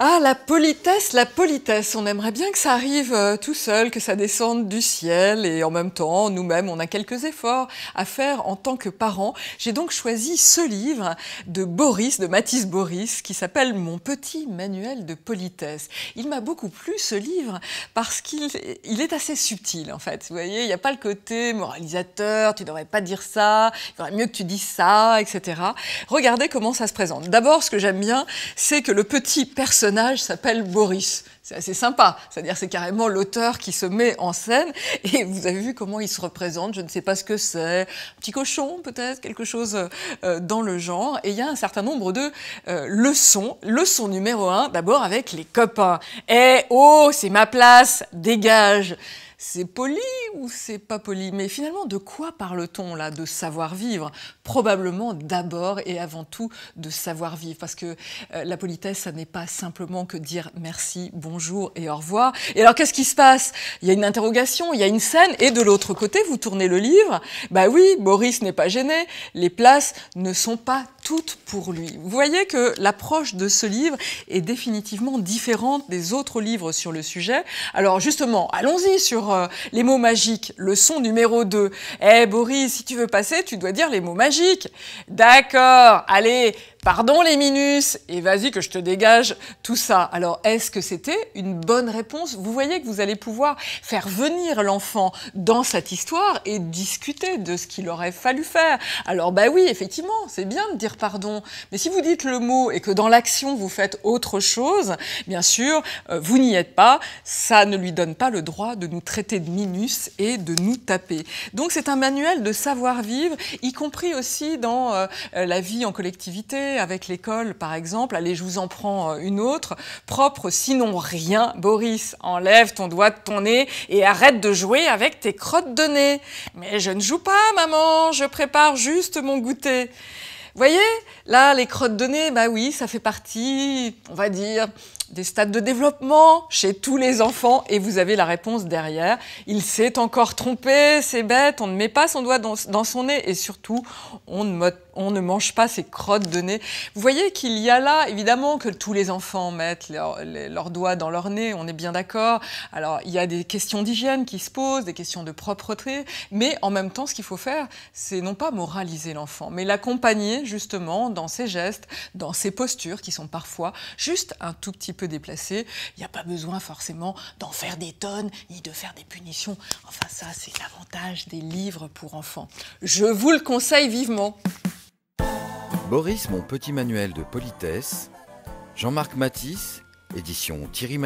Ah, la politesse, la politesse. On aimerait bien que ça arrive euh, tout seul, que ça descende du ciel et en même temps, nous-mêmes, on a quelques efforts à faire en tant que parents. J'ai donc choisi ce livre de Boris, de Mathis Boris, qui s'appelle Mon petit manuel de politesse. Il m'a beaucoup plu ce livre parce qu'il est assez subtil en fait. Vous voyez, il n'y a pas le côté moralisateur, tu ne devrais pas dire ça, il vaudrait mieux que tu dises ça, etc. Regardez comment ça se présente. D'abord, ce que j'aime bien, c'est que le petit personnage personnage s'appelle Boris. C'est assez sympa. C'est-à-dire, c'est carrément l'auteur qui se met en scène. Et vous avez vu comment il se représente. Je ne sais pas ce que c'est. Un petit cochon, peut-être, quelque chose euh, dans le genre. Et il y a un certain nombre de euh, leçons. Leçon numéro un, d'abord avec les copains. Eh, oh, c'est ma place, dégage c'est poli ou c'est pas poli Mais finalement, de quoi parle-t-on là De savoir-vivre Probablement d'abord et avant tout de savoir-vivre, parce que euh, la politesse, ça n'est pas simplement que dire merci, bonjour et au revoir. Et alors, qu'est-ce qui se passe Il y a une interrogation, il y a une scène, et de l'autre côté, vous tournez le livre, bah oui, Boris n'est pas gêné, les places ne sont pas toutes pour lui. Vous voyez que l'approche de ce livre est définitivement différente des autres livres sur le sujet. Alors justement, allons-y sur euh, les mots magiques. Leçon numéro 2. Eh Boris, si tu veux passer, tu dois dire les mots magiques. D'accord, allez, Pardon les minus et vas-y que je te dégage tout ça. Alors est-ce que c'était une bonne réponse Vous voyez que vous allez pouvoir faire venir l'enfant dans cette histoire et discuter de ce qu'il aurait fallu faire. Alors bah oui, effectivement, c'est bien de dire pardon, mais si vous dites le mot et que dans l'action vous faites autre chose, bien sûr, euh, vous n'y êtes pas, ça ne lui donne pas le droit de nous traiter de minus et de nous taper. Donc c'est un manuel de savoir-vivre, y compris aussi dans euh, la vie en collectivité avec l'école, par exemple. Allez, je vous en prends euh, une autre. Propre, sinon rien, Boris. Enlève ton doigt de ton nez et arrête de jouer avec tes crottes de nez. Mais je ne joue pas, maman. Je prépare juste mon goûter. Vous voyez, là, les crottes de nez, bah oui, ça fait partie, on va dire, des stades de développement chez tous les enfants et vous avez la réponse derrière. Il s'est encore trompé, c'est bête, on ne met pas son doigt dans, son nez et surtout on ne, mange pas ses crottes de nez. Vous voyez qu'il y a là évidemment que tous les enfants mettent leurs doigts dans leur nez, on est bien d'accord. Alors il y a des questions d'hygiène qui se posent, des questions de propreté, mais en même temps ce qu'il faut faire, c'est non pas moraliser l'enfant, mais l'accompagner justement dans ses gestes, dans ses postures qui sont parfois juste un tout petit peu peu déplacé. Il n'y a pas besoin forcément d'en faire des tonnes ni de faire des punitions. Enfin ça, c'est l'avantage des livres pour enfants. Je vous le conseille vivement. Boris, mon petit manuel de politesse. Jean-Marc Matisse, édition Thierry